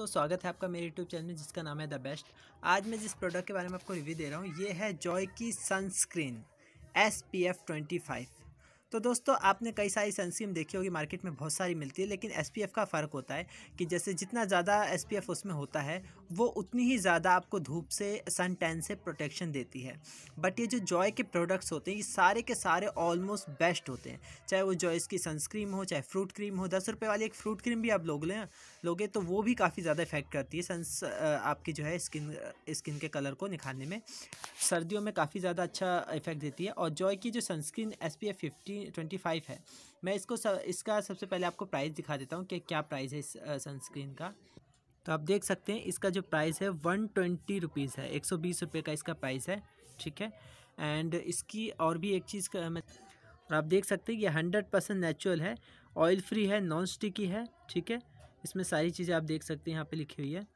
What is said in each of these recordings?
दोस्तों स्वागत है आपका मेरे यूट्यूब चैनल में जिसका नाम है द बेस्ट आज मैं जिस प्रोडक्ट के बारे में आपको रिव्यू दे रहा हूँ ये है जॉय की sunscreen S P F twenty five तो दोस्तों आपने कई सारी सनस्क्रीन देखी होगी मार्केट में बहुत सारी मिलती है लेकिन एस का फ़र्क होता है कि जैसे जितना ज़्यादा एस उसमें होता है वो उतनी ही ज़्यादा आपको धूप से सन टैन से प्रोटेक्शन देती है बट ये जो जॉय के प्रोडक्ट्स होते हैं ये सारे के सारे ऑलमोस्ट बेस्ट होते हैं चाहे वो जॉयस की सनस्क्रीम हो चाहे फ्रूट क्रीम हो दस रुपये वाली एक फ्रूट क्रीम भी आप लोग लें लोगे तो वो भी काफ़ी ज़्यादा इफेक्ट करती है सन आपकी जो है स्किन स्किन के कलर को निखारने में सर्दियों में काफ़ी ज़्यादा अच्छा इफेक्ट देती है और जॉय की जो sunscreen S P twenty five है मैं इसको सब, इसका सबसे पहले आपको प्राइस दिखा देता हूँ कि क्या प्राइस है इस सनस्क्रीन का तो आप देख सकते हैं इसका जो प्राइस है वन ट्वेंटी रुपीज़ है एक सौ बीस रुपये का इसका प्राइस है ठीक है एंड इसकी और भी एक चीज़ का मैं और आप देख सकते हैं ये हंड्रेड परसेंट नेचुरल है ऑयल फ्री है नॉन स्टिकी है ठीक है इसमें सारी चीज़ें आप देख सकते हैं यहाँ पे लिखी हुई है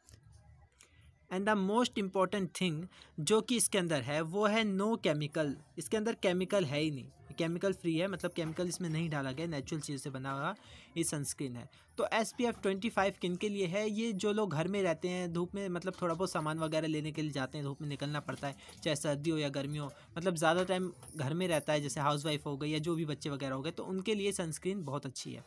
and the most important thing जो कि इसके अंदर है वो है नो केमिकल इसके अंदर केमिकल है ही नहीं केमिकल फ्री है मतलब केमिकल इसमें नहीं डाला गया नेचुरल चीज़ से बना हुआ ये सनस्क्रीन है तो S P F twenty five किन के लिए है ये जो लोग घर में रहते हैं धूप में मतलब थोड़ा बहुत सामान वगैरह लेने के लिए जाते हैं धूप में निकलना पड़ता है चाहे सर्दी हो या गर्मी हो मतलब ज़्यादा टाइम घर में रहता है जैसे वाइफ हो गई या जो भी बच्चे वगैरह हो गए तो उनके लिए सनस्क्रीन बहुत अच्छी है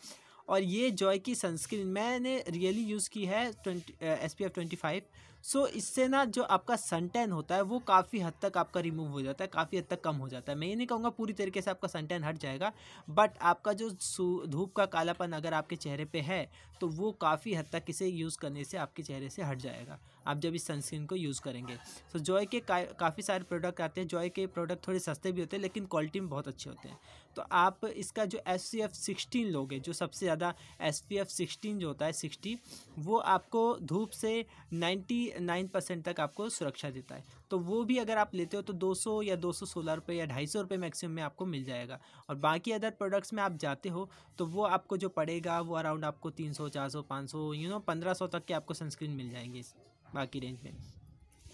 और ये जॉय की सनस्क्रीन मैंने रियली यूज़ की है twenty S P F twenty five so इससे ना जो आपका सनटैन होता है वो काफ़ी हद तक आपका रिमूव हो जाता है काफ़ी हद तक कम हो जाता है मैं ये नहीं कहूँगा पूरी तरीके से आपका सनटैन हट जाएगा बट आपका जो धूप का कालापन अगर आपके चेहरे पर है तो वो काफ़ी हद तक इसे यूज़ करने से आपके चेहरे से हट जाएगा आप जब इस सनस्क्रीन को यूज़ करेंगे तो so, जॉय के का, काफ़ी सारे प्रोडक्ट आते हैं जॉय के प्रोडक्ट थोड़े सस्ते भी होते हैं लेकिन क्वालिटी में बहुत अच्छे होते हैं तो आप इसका जो एस सी एफ़ सिक्सटीन लोगे जो सबसे ज़्यादा एस पी एफ सिक्सटीन जो होता है सिक्सटी वो आपको धूप से नाइन्टी नाइन परसेंट तक आपको सुरक्षा देता है तो वो भी अगर आप लेते हो तो 200 या दो सौ सोलह रुपये या ढाई सौ रुपये मैक्सिमम में आपको मिल जाएगा और बाकी अदर प्रोडक्ट्स में आप जाते हो तो वो आपको जो पड़ेगा वो अराउंड आपको तीन सौ चार सौ पाँच सौ यू नो पंद्रह सौ तक के आपको सनस्क्रीन मिल जाएंगे बाकी रेंज में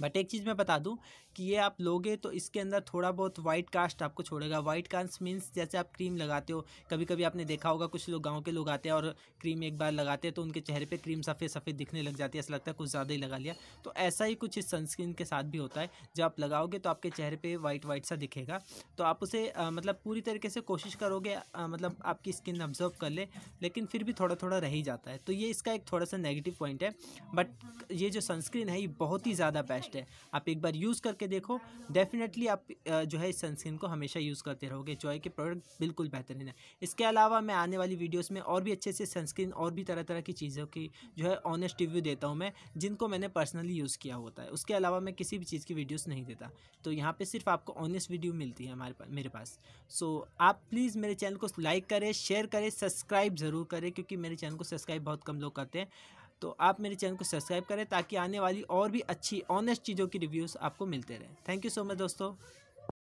बट एक चीज़ मैं बता दूं कि ये आप लोगे तो इसके अंदर थोड़ा बहुत वाइट कास्ट आपको छोड़ेगा वाइट कास्ट मीन्स जैसे आप क्रीम लगाते हो कभी कभी आपने देखा होगा कुछ लोग गांव के लोग आते हैं और क्रीम एक बार लगाते हैं तो उनके चेहरे पे क्रीम सफ़ेद सफ़ेद दिखने लग जाती है ऐसा लगता है कुछ ज़्यादा ही लगा लिया तो ऐसा ही कुछ इस सनस्क्रीन के साथ भी होता है जब आप लगाओगे तो आपके चेहरे पर वाइट वाइट सा दिखेगा तो आप उसे आ, मतलब पूरी तरीके से कोशिश करोगे आ, मतलब आपकी स्किन ऑब्जर्व कर ले लेकिन फिर भी थोड़ा थोड़ा रह ही जाता है तो ये इसका एक थोड़ा सा नेगेटिव पॉइंट है बट ये जो सनस्क्रीन है ये बहुत ही ज़्यादा बेस्ट बेस्ट है आप एक बार यूज़ करके देखो डेफिनेटली आप जो है इस सनस्क्रीन को हमेशा यूज़ करते रहोगे जॉय के प्रोडक्ट बिल्कुल बेहतरीन है इसके अलावा मैं आने वाली वीडियोस में और भी अच्छे से सनस्क्रीन और भी तरह तरह की चीज़ों की जो है ऑनेस्ट रिव्यू देता हूँ मैं जिनको मैंने पर्सनली यूज़ किया होता है उसके अलावा मैं किसी भी चीज़ की वीडियोज़ नहीं देता तो यहाँ पर सिर्फ आपको ऑनेस्ट वीडियो मिलती है हमारे पास मेरे पास सो आप प्लीज़ मेरे चैनल को लाइक करें शेयर करें सब्सक्राइब ज़रूर करें क्योंकि मेरे चैनल को सब्सक्राइब बहुत कम लोग करते हैं तो आप मेरे चैनल को सब्सक्राइब करें ताकि आने वाली और भी अच्छी ऑनेस्ट चीज़ों की रिव्यूज़ आपको मिलते रहें थैंक यू सो मच दोस्तों